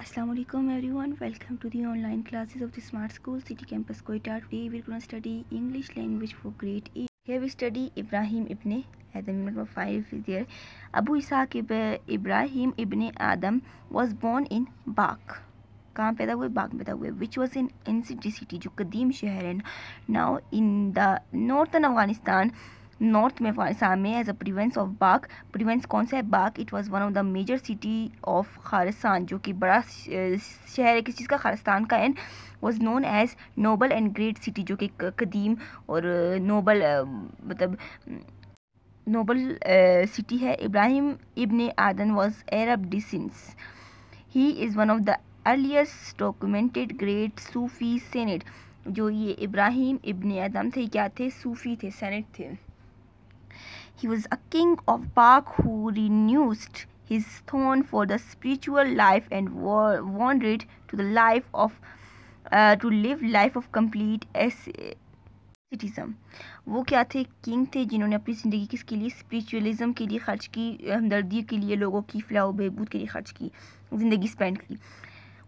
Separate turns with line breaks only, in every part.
Aslam everyone welcome to the online classes of the smart school city campus Quetta टे we gonna study English language for great एवी study Ibrahim ibn Adham number five year Abu Ishaq इब Ibrahim ibn Adham was born in बाघ कहाँ पैदा हुए बाघ पैदा हुए which was in an city जो कदीम शहर है now in the northern Afghanistan north में फारसा में एज अ प्रिवेंस ऑफ बाग प्रिवेंस कौन सा है बाग it was one of the major city of खारस्तान जो कि बड़ा शहर है किस चीज़ का खारस्तान का and was known as noble and great city जो कि कदीम और नोबल मतलब नोबल सिटी है Ibrahim ibn Adham was Arab descent he is one of the earliest documented great Sufi saint जो ये इब्राहिम इब्ने आदम थे क्या थे सूफ़ी थे सेनेट थे He was a king of Bach who renounced his throne for the spiritual life and wandered to the life of uh, to live life of complete सिटिज़म वो क्या थे किंग थे जिन्होंने अपनी ज़िंदगी किसके लिए स्पिरिचुअलिज़म के लिए खर्च की हमदर्दी के लिए लोगों की फलाह बहबूद के लिए खर्च की ज़िंदगी स्पेंड की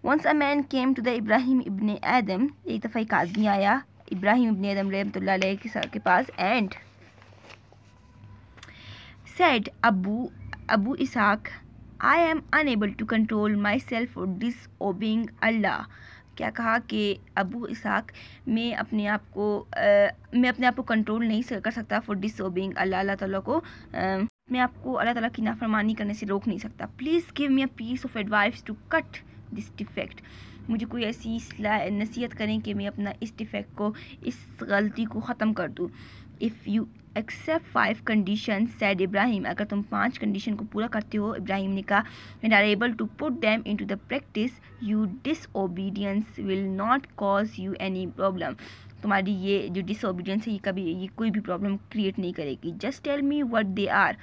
once a man came to the Ibrahim ibn Adham एक दफ़ा एक आदमी आया इब्राहिम इबन आदम रहमत के पास and said Abu, Abu am I am unable to control myself for disobeying Allah. क्या कहा कि अबू इसाक मैं अपने आप को आ, मैं अपने आप को कंट्रोल नहीं कर सकता फॉर डिसोबिंग अल्लाह अल्लाह ताला को आ, मैं आपको अल्लाह ताला की नाफरमानी करने से रोक नहीं सकता please give me a piece of advice to cut this defect मुझे कोई ऐसी नसीहत करें कि मैं अपना इस डिफेक्ट को इस गलती को ख़त्म कर दूँ if you accept five condition said Ibrahim अगर तुम पांच कंडीशन को पूरा करते हो इब्राहिम ने कहा and are able to put them into the practice you disobedience will not cause you any problem तुम्हारी ये जो डिसओबीडियंस है ये कभी ये कोई भी प्रॉब्लम क्रिएट नहीं करेगी just tell me what they are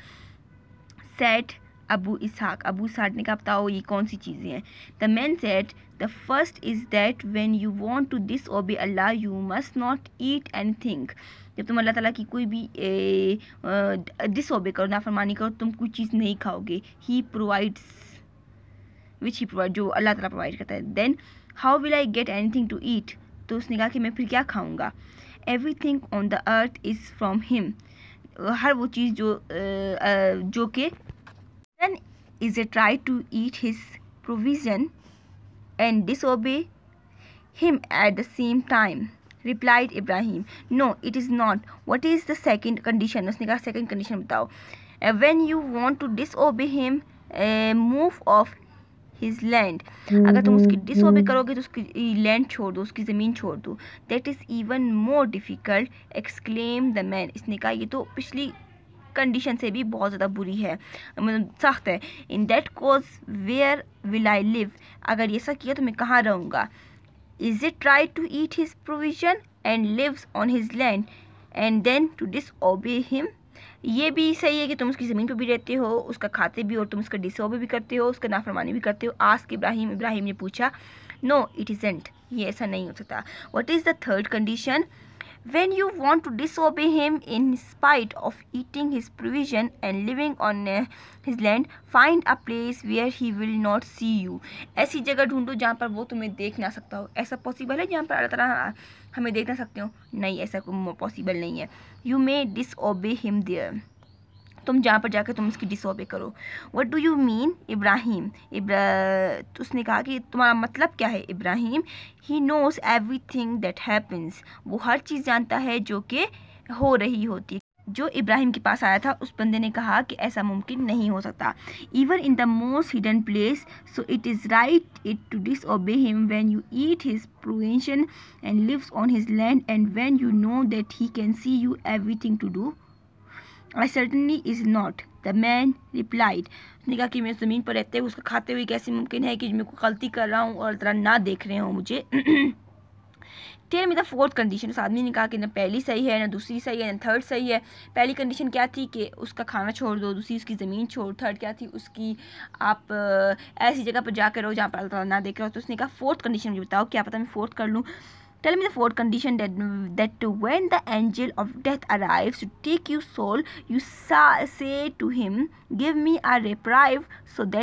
said Abu Ishaq Abu Ishaq ने कहा बताओ ये कौन सी चीज़ें हैं the man said the first is that when you want to disobey Allah you must not eat and think जब तुम अल्लाह ताला की कोई भी दिस ओबे करो नाफरमानी करो तुम कोई चीज़ नहीं खाओगे ही प्रोवाइड्स विच ही प्रोवाइड जो अल्लाह ताला प्रोवाइड करता है then how will I get anything to eat तो उसने कहा कि मैं फिर क्या खाऊँगा everything on the earth is from him हर वो चीज़ जो जो कि Then is Isa try to eat his provision and disobey him at the same time. Replied Ibrahim, No, it is not. What is the second condition? उसने कहा second condition बताओ. Uh, when you want to disobey him, uh, move off his land. अगर तुम उसकी disobey करोगे तो उसकी land छोड़ दो उसकी ज़मीन छोड़ दो That is even more difficult, exclaimed the man. Man इसने कहा ये तो पिछली कंडीशन से भी बहुत ज़्यादा बुरी है मतलब सख्त है in that case where will I live अगर ऐसा किया तो मैं कहाँ रहूँगा is it try to eat his provision and lives on his land and then to disobey him ये भी सही है कि तुम उसकी ज़मीन पर भी रहते हो उसका खाते भी और तुम उसका डिसओबे भी करते हो उसका नाफरमानी भी करते हो आज के इब्राहिम इब्राहिम ने पूछा नो इट इज एंट ये ऐसा नहीं हो सकता what is the third condition when you want to disobey him in spite of eating his provision and living on uh, his land find a place where he will not see you ऐसी जगह ढूंढो जहाँ पर वो तुम्हें देख ना सकता हो ऐसा पॉसिबल है जहाँ पर अल्लाह ताला हमें देख ना सकते हो नहीं ऐसा पॉसिबल नहीं may disobey him there. तुम जहाँ पर जाकर तुम इसकी डिसोबे करो what do you mean Ibrahim इब्रा उसने कहा कि तुम्हारा मतलब क्या है Ibrahim he knows everything that happens वो हर चीज़ जानता है जो कि हो रही होती है जो इब्राहिम के पास आया था उस बंदे ने कहा कि ऐसा मुमकिन नहीं हो सकता even in the most hidden place so it is right it to disobey him when you eat his provision and lives on his land and when you know that he can see you everything to do I certainly is not the man replied उसने कहा कि मैं ज़मीन पर रहते हुए उसको खाते हुए कैसे मुमकिन है कि मैं कोई गलती कर रहा हूँ और तरह ना देख रहे हो मुझे tell me the fourth condition उस आदमी ने कहा कि ना पहली सही है ना दूसरी सही है ना थर्ड सही है पहली कंडीशन क्या थी कि उसका खाना छोड़ दो दूसरी उसकी ज़मीन छोड़ थर्ड क्या थी उसकी आप ऐसी जगह पर जाकर रहो जहाँ पर अल्लाह ना देख रहे हो तो उसने कहा फोर्थ कंडीशन मुझे बताओ क्या पता मैं फोर्थ कर लूँ Tell me the fourth condition that, that when the angel of death arrives to take your soul, you say to him, Give me a reprieve so that